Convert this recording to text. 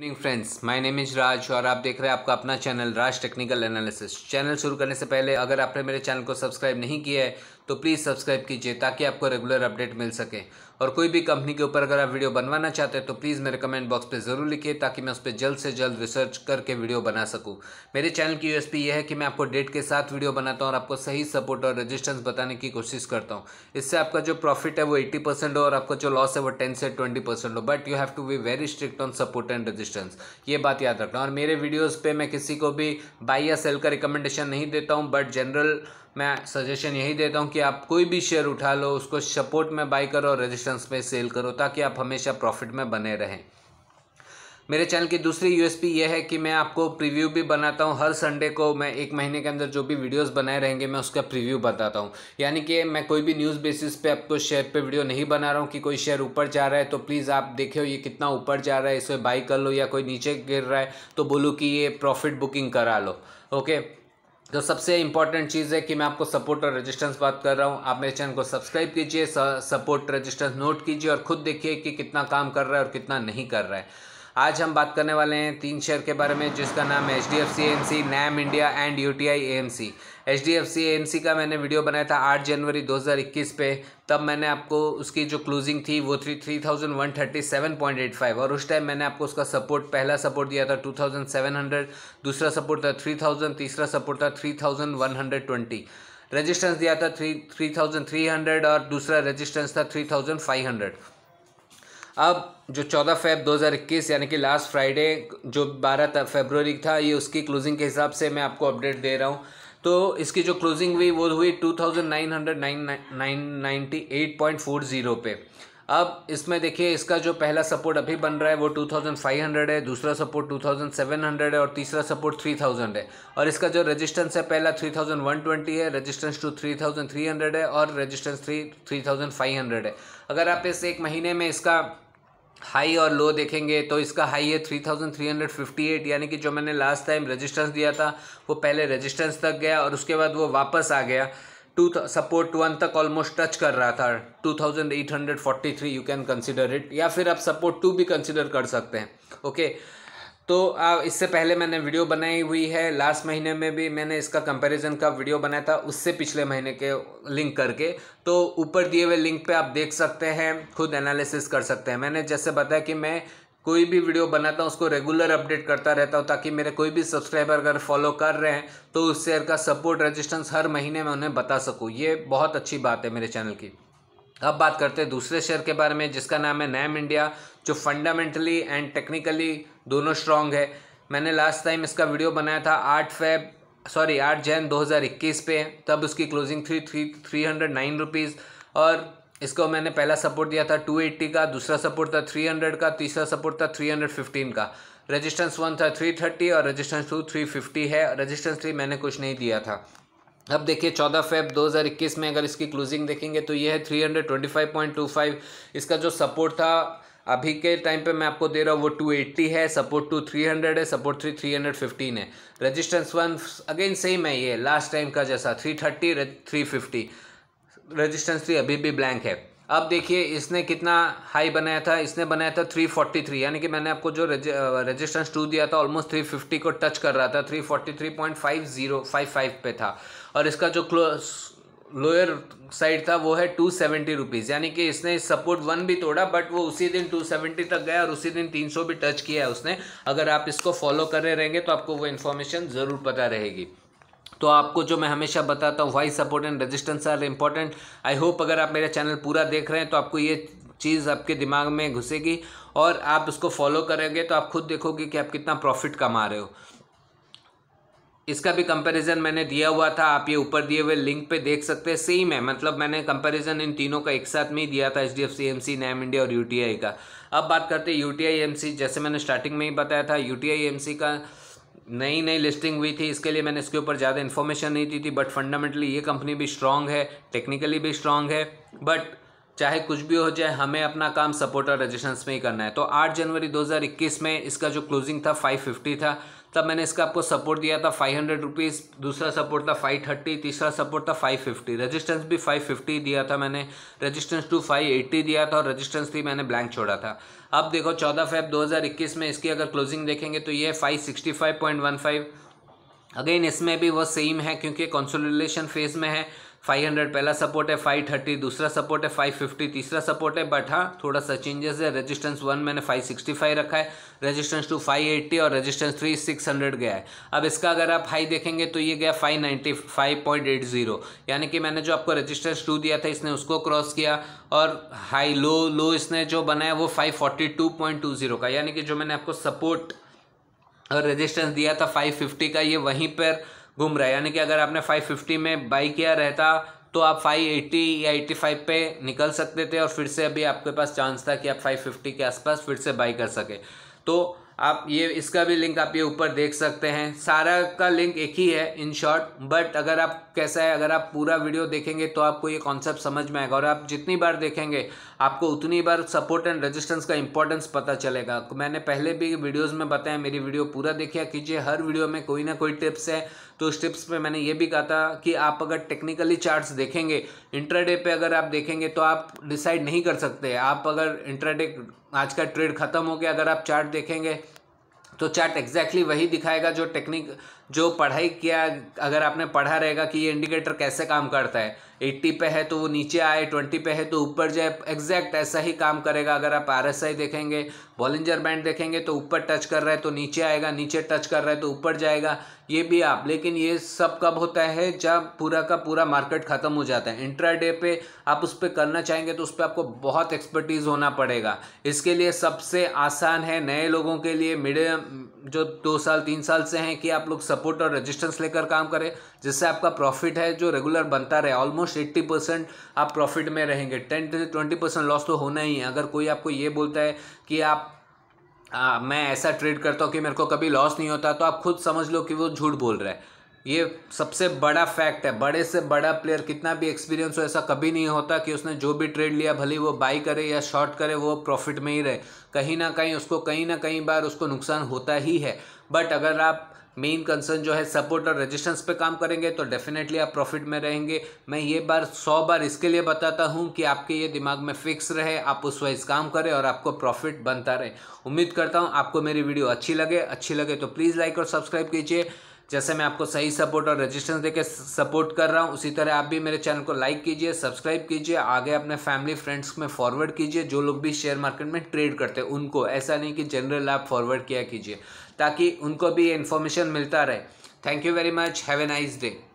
Ning friends my name is Raj और आप देख रहे हैं आपका अपना channel Raj technical analysis channel शुरू करने से पहले अगर आपने मेरे चैनल को सब्सक्राइब नहीं किया है तो प्लीज़ सब्सक्राइब कीजिए ताकि आपको रेगुलर अपडेट मिल सके और कोई भी कंपनी के ऊपर अगर आप वीडियो बनवाना चाहते हैं तो प्लीज़ मेरे कमेंट बॉक्स पे ज़रूर लिखिए ताकि मैं उस पर जल्द से जल्द रिसर्च करके वीडियो बना सकूँ मेरे चैनल की यूएसपी यह है कि मैं आपको डेट के साथ वीडियो बनाता हूँ और आपको सही सपोर्ट और रजिस्टेंस बताने की कोशिश करता हूँ इससे आपका जो प्रॉफिट है वो एट्टी हो और आपका जो लॉस है वो टेन से ट्वेंटी हो but you have to be very strict on support and resistance ये बात याद रखना और मेरे वीडियोज़ पर मैं किसी को भी बाई या सेल का रिकमेंडेशन नहीं देता हूँ बट जनरल मैं सजेशन यही देता हूँ कि आप कोई भी शेयर उठा लो उसको सपोर्ट में बाई करो और रेजिस्टेंस में सेल करो ताकि आप हमेशा प्रॉफिट में बने रहें मेरे चैनल की दूसरी यूएसपी ये है कि मैं आपको प्रीव्यू भी बनाता हूँ हर संडे को मैं एक महीने के अंदर जो भी वीडियोस बनाए रहेंगे मैं उसका प्रीव्यू बताता हूँ यानी कि मैं कोई भी न्यूज़ बेसिस पे आपको शेयर पे वीडियो नहीं बना रहा हूँ कि कोई शेयर ऊपर जा रहा है तो प्लीज़ आप देखो ये कितना ऊपर जा रहा है इसे बाई कर लो या कोई नीचे गिर रहा है तो बोलो कि ये प्रॉफिट बुकिंग करा लो ओके तो सबसे इंपॉर्टेंट चीज़ है कि मैं आपको सपोर्ट और रेजिस्टेंस बात कर रहा हूँ आप मेरे चैनल को सब्सक्राइब कीजिए सपोर्ट रेजिस्टेंस नोट कीजिए और खुद देखिए कि कितना काम कर रहा है और कितना नहीं कर रहा है आज हम बात करने वाले हैं तीन शेयर के बारे में जिसका नाम है H D F C M C NAM India and U T I A M C H D F C M C का मैंने वीडियो बनाया था आठ जनवरी दो हज़ार इक्कीस पे तब मैंने आपको उसकी जो क्लोजिंग थी वो three three thousand one thirty seven point eight five और उस टाइम मैंने आपको उसका सपोर्ट पहला सपोर्ट दिया था टू थाउजेंड सेवन हंड्रेड दूसरा सपोर्ट था थ्री थाउजेंड तीसरा सपोर्ट था three thousand one hundred twenty resistance दिया था three three thousand three hundred और दूसरा रजिस्टेंस था थ्री थाउजेंड फाइव हंड्रेड अब जो चौदह फेब दो हज़ार इक्कीस यानी कि लास्ट फ्राइडे जो बारह फेबररी था ये उसकी क्लोजिंग के हिसाब से मैं आपको अपडेट दे रहा हूँ तो इसकी जो क्लोजिंग हुई वो हुई two thousand nine hundred nine nine ninety eight point four zero पे अब इसमें देखिए इसका जो पहला सपोर्ट अभी बन रहा है वो टू थाउजेंड फाइव हंड्रेड है दूसरा support two thousand seven hundred है और तीसरा सपोर्ट थ्री थाउजेंड है और इसका जो रेजिस्टेंस है पहला थ्री थाउजेंड वन ट्वेंटी है resistance two three three thousand hundred है और resistance three three thousand five hundred है अगर आप इस एक महीने में इसका हाई और लो देखेंगे तो इसका हाई है 3358 यानी कि जो मैंने लास्ट टाइम रेजिस्टेंस दिया था वो पहले रेजिस्टेंस तक गया और उसके बाद वो वापस आ गया टू सपोर्ट वन तक ऑलमोस्ट टच कर रहा था 2843 यू कैन कंसिडर इट या फिर आप सपोर्ट टू भी कंसिडर कर सकते हैं ओके okay? तो इससे पहले मैंने वीडियो बनाई हुई है लास्ट महीने में भी मैंने इसका कंपैरिजन का वीडियो बनाया था उससे पिछले महीने के लिंक करके तो ऊपर दिए हुए लिंक पे आप देख सकते हैं खुद एनालिसिस कर सकते हैं मैंने जैसे बताया कि मैं कोई भी वीडियो बनाता हूँ उसको रेगुलर अपडेट करता रहता हूँ ताकि मेरे कोई भी सब्सक्राइबर अगर फॉलो कर रहे हैं तो उस शेयर का सपोर्ट रजिस्टेंस हर महीने में उन्हें बता सकूँ ये बहुत अच्छी बात है मेरे चैनल की अब बात करते हैं दूसरे शेयर के बारे में जिसका नाम है नैम इंडिया जो फंडामेंटली एंड टेक्निकली दोनों स्ट्रांग है मैंने लास्ट टाइम इसका वीडियो बनाया था आठ फेब सॉरी आठ जैन 2021 पे तब उसकी closing three three three hundred nine rupees और इसको मैंने पहला सपोर्ट दिया था 280 का दूसरा सपोर्ट था 300 का तीसरा सपोर्ट था 315 का रेजिस्टेंस वन था 330 और रेजिस्टेंस टू 350 है रेजिस्टेंस थ्री मैंने कुछ नहीं दिया था अब देखिए 14 फेब 2021 में अगर इसकी क्लोजिंग देखेंगे तो ये है 325.25 इसका जो सपोर्ट था अभी के टाइम पे मैं आपको दे रहा हूँ वो 280 है सपोर्ट टू 300 है सपोर्ट थ्री 315 है रेजिस्टेंस वन अगेन सेम है ये लास्ट टाइम का जैसा 330 350 रेजिस्टेंस थ्री अभी भी ब्लैंक है अब देखिए इसने कितना हाई बनाया था इसने बनाया था 343 यानी कि मैंने आपको जो रेजिस्टेंस टू दिया था ऑलमोस्ट 350 को टच कर रहा था 343.5055 पे था और इसका जो क्लोज लोअर साइड था वो है टू सेवेंटी रुपीज़ यानी कि इसने सपोर्ट वन भी तोड़ा बट वो उसी दिन टू सेवेंटी तक गया और उसी दिन तीन सौ भी टच किया है उसने अगर आप इसको फॉलो कर रहे रहेंगे तो आपको वो इन्फॉर्मेशन ज़रूर पता रहेगी तो आपको जो मैं हमेशा बताता हूँ why support and resistance are important I hope अगर आप मेरा चैनल पूरा देख रहे हैं तो आपको ये चीज़ आपके दिमाग में घुसेगी और आप उसको फॉलो करेंगे तो आप खुद देखोगे कि आप कितना प्रॉफिट कमा रहे हो इसका भी कंपैरिजन मैंने दिया हुआ था आप ये ऊपर दिए हुए लिंक पे देख सकते हैं सेम है मतलब मैंने कंपैरिजन इन तीनों का एक साथ में ही दिया था H D F C M C NAM India और यू टी आई का अब बात करते हैं U T I M C जैसे मैंने स्टार्टिंग में ही बताया था U T I M C का नई नई लिस्टिंग हुई थी इसके लिए मैंने इसके ऊपर ज़्यादा इन्फॉर्मेशन नहीं दी थी बट फंडामेंटली ये कंपनी भी स्ट्रांग है टेक्निकली भी स्ट्रांग है बट चाहे कुछ भी हो जाए हमें अपना काम सपोर्टर रजिस्ट्रेंस में ही करना है तो 8 जनवरी 2021 में इसका जो क्लोजिंग था 550 था तब मैंने इसका आपको सपोर्ट दिया था फाइव हंड्रेड रुपीज़ दूसरा सपोर्ट था फाइव थर्टी तीसरा सपोर्ट था फाइव फिफ्टी रजिस्टेंस भी फाइव फिफ्टी दिया था मैंने रजिस्टेंस टू फाइव एट्टी दिया था और रजिस्टेंस थी मैंने ब्लैंक छोड़ा था अब देखो चौदह फेब दो हज़ार इक्कीस में इसकी अगर क्लोजिंग देखेंगे तो ये five sixty five point one five again इसमें भी वो सेम है क्योंकि कंसोलिडेशन फेज में है 500 पहला सपोर्ट है 530 दूसरा सपोर्ट है 550 तीसरा सपोर्ट है बट हाँ थोड़ा सा चेंजेस है रेजिस्टेंस वन मैंने 565 रखा है रेजिस्टेंस टू 580 और रेजिस्टेंस थ्री 600 गया है अब इसका अगर आप हाई देखेंगे तो ये गया 595.80 यानी कि मैंने जो आपको रेजिस्टेंस टू दिया था इसने उसको क्रॉस किया और हाई लो लो इसने जो बनाया वो फाइव का यानी कि जो मैंने आपको सपोर्ट और रेजिस्टेंस दिया था 550 का ये वहीं पर घूम रहा है यानी कि अगर आपने 550 में बाई किया रहता तो आप 580 या 85 पे निकल सकते थे और फिर से अभी आपके पास चांस था कि आप 550 के आसपास फिर से बाई कर सके तो आप ये इसका भी लिंक आप ये ऊपर देख सकते हैं सारा का लिंक एक ही है इन शॉर्ट बट अगर आप कैसा है अगर आप पूरा वीडियो देखेंगे तो आपको ये कॉन्सेप्ट समझ में आएगा और आप जितनी बार देखेंगे आपको उतनी बार सपोर्ट एंड रेजिस्टेंस का इंपॉर्टेंस पता चलेगा तो मैंने पहले भी वीडियोज़ में बताया मेरी वीडियो पूरा देखिए कीजिए हर वीडियो में कोई ना कोई टिप्स है तो उस टिप्स में मैंने ये भी कहा था कि आप अगर टेक्निकली चार्ट्स देखेंगे इंटरडे पे अगर आप देखेंगे तो आप डिसाइड नहीं कर सकते आप अगर इंटरडे आज का ट्रेड खत्म हो गया अगर आप चार्ट देखेंगे तो चार्ट एग्जैक्टली exactly वही दिखाएगा जो टेक्निक जो पढ़ाई किया अगर आपने पढ़ा रहेगा कि ये इंडिकेटर कैसे काम करता है एट्टी पे है तो वो नीचे आए ट्वेंटी पे है तो ऊपर जाए एग्जैक्ट ऐसा ही काम करेगा अगर आप आई देखेंगे बॉलिंजर बैंड देखेंगे तो ऊपर टच कर रहा है तो नीचे आएगा नीचे टच कर रहा है तो ऊपर जाएगा ये भी आप लेकिन ये सब कब होता है जब पूरा का पूरा मार्केट ख़त्म हो जाता है इंट्रा डे पे आप उस पर करना चाहेंगे तो उस पर आपको बहुत एक्सपर्टीज़ होना पड़ेगा इसके लिए सबसे आसान है नए लोगों के लिए मिडियम जो दो साल तीन साल से हैं कि आप लोग सब सपोर्ट और रेजिस्टेंस लेकर काम करें जिससे आपका प्रॉफिट है जो रेगुलर बनता रहे ऑलमोस्ट एट्टी परसेंट आप प्रॉफिट में रहेंगे ten to twenty percent loss तो होना ही है अगर कोई आपको ये बोलता है कि आप आ, मैं ऐसा ट्रेड करता हूँ कि मेरे को कभी लॉस नहीं होता तो आप खुद समझ लो कि वो झूठ बोल रहा है ये सबसे बड़ा फैक्ट है बड़े से बड़ा प्लेयर कितना भी एक्सपीरियंस हो ऐसा कभी नहीं होता कि उसने जो भी ट्रेड लिया भले वो बाई करे या शॉर्ट करे वो प्रॉफिट में ही रहे कहीं ना कहीं उसको कहीं ना कहीं बार उसको नुकसान होता ही है बट अगर आप मेन कंसर्न जो है सपोर्ट और रेजिस्टेंस पे काम करेंगे तो डेफिनेटली आप प्रॉफिट में रहेंगे मैं ये बार सौ बार इसके लिए बताता हूँ कि आपके ये दिमाग में फिक्स रहे आप उस वाइज काम करें और आपको प्रॉफिट बनता रहे उम्मीद करता हूँ आपको मेरी वीडियो अच्छी लगे अच्छी लगे तो प्लीज़ लाइक और सब्सक्राइब कीजिए जैसे मैं आपको सही सपोर्ट और रजिस्टेंस देकर सपोर्ट कर रहा हूँ उसी तरह आप भी मेरे चैनल को लाइक कीजिए सब्सक्राइब कीजिए आगे अपने फैमिली फ्रेंड्स में फॉरवर्ड कीजिए जो लोग भी शेयर मार्केट में ट्रेड करते हैं उनको ऐसा नहीं कि जनरल आप फॉरवर्ड किया कीजिए ताकि उनको भी ये इन्फॉर्मेशन मिलता रहे thank you very much have a nice day